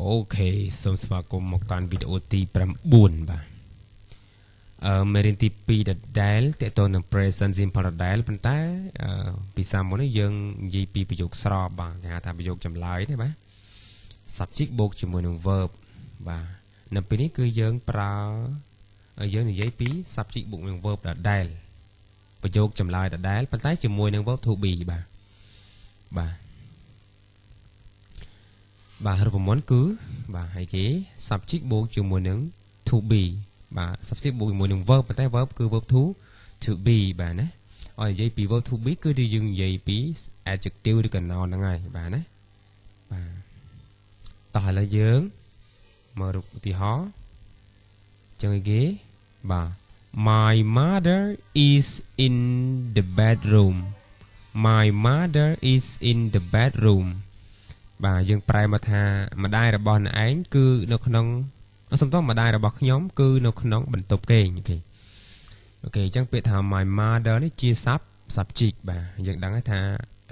អូខេសូមស្វាគមន៍មកកាន់វីដេអូទី9បាទអឺមេរៀនទី2ដដែលតទៅនឹង present simple ដដែលប៉ុន្តែអឺពីសាមុននេះយើងនិយាយពីប្រយោគស្របបាទគេហៅថាប្រយោគចម្លើយណាបាទ subject បូកជាមួយនឹង verb បាទនៅពេលនេះគឺយើងប្រើយើងនិយាយពី subject បូកនឹង verb ដដែល ប្រយោគចម្លើយដដែលប៉ុន្តែជាមួយនឹង verb to be បាទបាទបាទរូបមន្តគឺបាទហើយគេ subject បូកជាមួយនឹង to be បាទ subject បូកជាមួយនឹង verb ប៉ុន្តែ verb គឺ verb to to be បាទណាឲ្យនិយាយពី verb to be គឺយើងនិយាយពី adjective ឬក៏ noun ហ្នឹងហើយបាទណាបាទតោះឥឡូវយើងមើលរូបឧទាហរណ៍ចឹងគេបាទ My mother is in the bedroom My mother is in the bedroom បាទយើងប្រែមកថាម្ដាយរបស់អ្នកឯងគឺនៅក្នុងសំទោសម្ដាយរបស់ខ្ញុំគឺនៅក្នុងបន្ទប់គេងអូខេអូខេអញ្ចឹងពាក្យថា my mother នេះជាស័ព្ទស័ព្ទជីកបាទយើងដឹងថា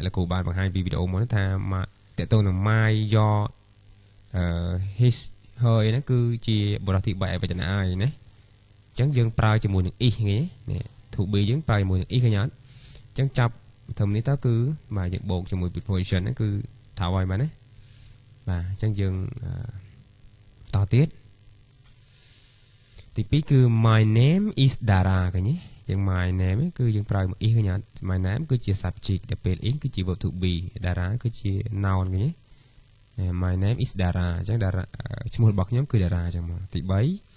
លោកគ្រូបានបង្ហាញពីវីដេអូមុនថាមកតកតងនឹង my your អឺ his her ហ្នឹងគឺជាបរិទ្ធិ3ឯវចនៈហើយណាអញ្ចឹងយើងប្រើជាមួយនឹង is ហ្នឹងណា to be យើងប្រើជាមួយនឹង is ឃើញអត់អញ្ចឹងចាប់ធំនេះតើគឺបាទយើងបូកជាមួយ preposition ហ្នឹងគឺថាឲ្យបានណាបាទអញ្ចឹងយើងតទៀតទី2គឺ my name is dara ឃើញទេជាង my name គឺយើងប្រើមក is ឃើញអត់ my name គឺជា subject ដែលពេល in គឺជា verb to be dara គឺជា noun ឃើញទេ my name is dara អញ្ចឹង dara ឈ្មោះរបស់ខ្ញុំគឺ dara អញ្ចឹងមកទី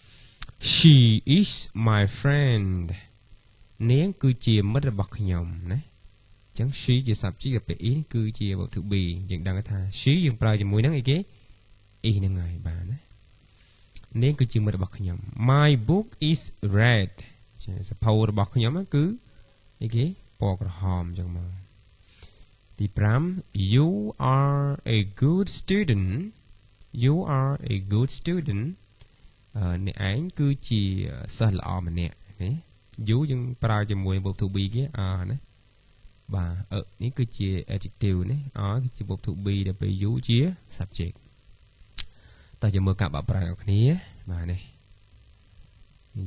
3 she is my friend នាងគឺជាមិត្តរបស់ខ្ញុំណាអញ្ចឹង she ជាសព្ទ she ពាក្យ is គឺជា verb to be យើងដឹងថា she យើងប្រើជាមួយនឹងអីគេ is ហ្នឹងហើយបាទណានាងគឺជាមិត្តរបស់ខ្ញុំ my book is red ជាសភៅរបស់ខ្ញុំគឺអីគេពណ៌ក្រហមអញ្ចឹងមកទី5 you are a good student you are a good student អ្នកឯងគឺជាសិស្សល្អម្នាក់ណា you យើងប្រើជាមួយ verb to be គេអណាបាទនេះគឺជា adjective នេះ r គឺជាពុក to be ដែលពេល you ជា subject តើយើងមើលការបកប្រែរបស់គ្នាបាទនេះ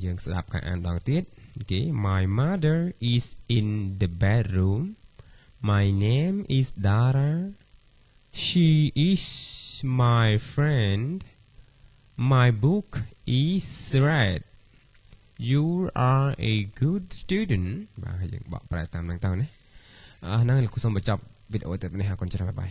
យើងស្ដាប់ការអានម្ដងទៀតអូខេ my mother is in the bedroom my name is dara she is my friend my book is read you are a good student បាទយើងបកប្រែតាមនឹងទៅណាហ្នឹងលោកគ្រូសូមបញ្ចប់វីដេអូតែនេះហើយកូនច្រើនបាយបាយ